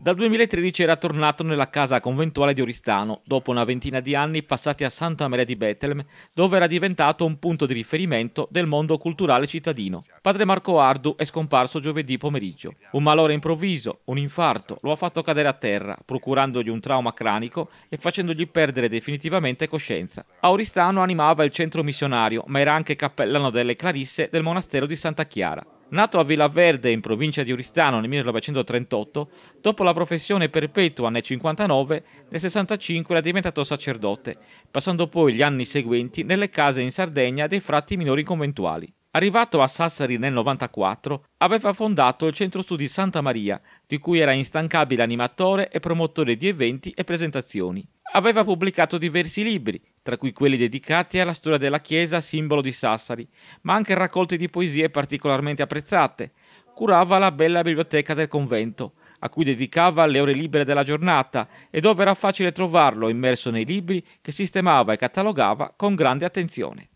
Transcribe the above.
Dal 2013 era tornato nella casa conventuale di Oristano, dopo una ventina di anni passati a Santa Maria di Betlem, dove era diventato un punto di riferimento del mondo culturale cittadino. Padre Marco Ardu è scomparso giovedì pomeriggio. Un malore improvviso, un infarto, lo ha fatto cadere a terra, procurandogli un trauma cranico e facendogli perdere definitivamente coscienza. A Oristano animava il centro missionario, ma era anche cappellano delle Clarisse del monastero di Santa Chiara. Nato a Villa Verde in provincia di Uristano nel 1938, dopo la professione perpetua nel 59, nel 65 era diventato sacerdote, passando poi gli anni seguenti nelle case in Sardegna dei frati minori conventuali. Arrivato a Sassari nel 94, aveva fondato il Centro Studi Santa Maria, di cui era instancabile animatore e promotore di eventi e presentazioni. Aveva pubblicato diversi libri, tra cui quelli dedicati alla storia della Chiesa simbolo di Sassari, ma anche raccolti di poesie particolarmente apprezzate. Curava la bella biblioteca del convento, a cui dedicava le ore libere della giornata e dove era facile trovarlo immerso nei libri che sistemava e catalogava con grande attenzione.